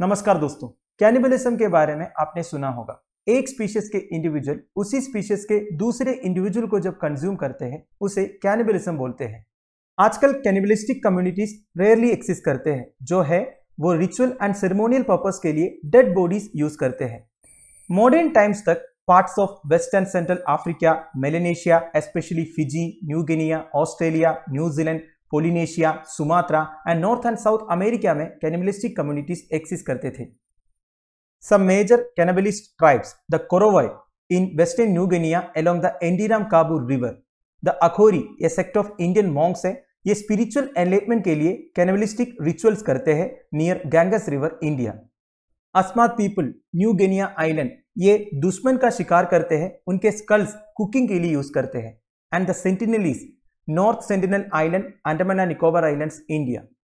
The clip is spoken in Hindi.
नमस्कार दोस्तों कैनिबलिज्म के बारे में आपने सुना होगा एक स्पीशीज के इंडिविजुअल उसी स्पीशीज के दूसरे इंडिविजुअल को जब कंज्यूम करते हैं उसे कैनिबलिज्म बोलते हैं आजकल कैनिबलिस्टिक कम्युनिटीज रेयरली एक्सिस्ट करते हैं जो है वो रिचुअल एंड सेरेमोनियल पर्पज के लिए डेड बॉडीज यूज करते हैं मॉडर्न टाइम्स तक parts of western central Africa Melanesia especially Fiji New Guinea Australia New Zealand Polynesia Sumatra and north and south America में कैनिबलिस्टिक कम्युनिटीज एक्सिस्ट करते थे some major cannibalist tribes the Korowai in western New Guinea along the Endiram Kabur River, the Akhori a sect of Indian monks है ये स्पिरिचुअल एनलेटमेंट के लिए कैनिबलिस्टिक रिचुअल्स करते हैं near Ganges river India Asmat people New Guinea island ये दुश्मन का शिकार करते हैं उनके स्कल्स कुकिंग के लिए यूज करते हैं and the Sentinelese North Sentinel Island, Andaman and Nicobar Islands, India.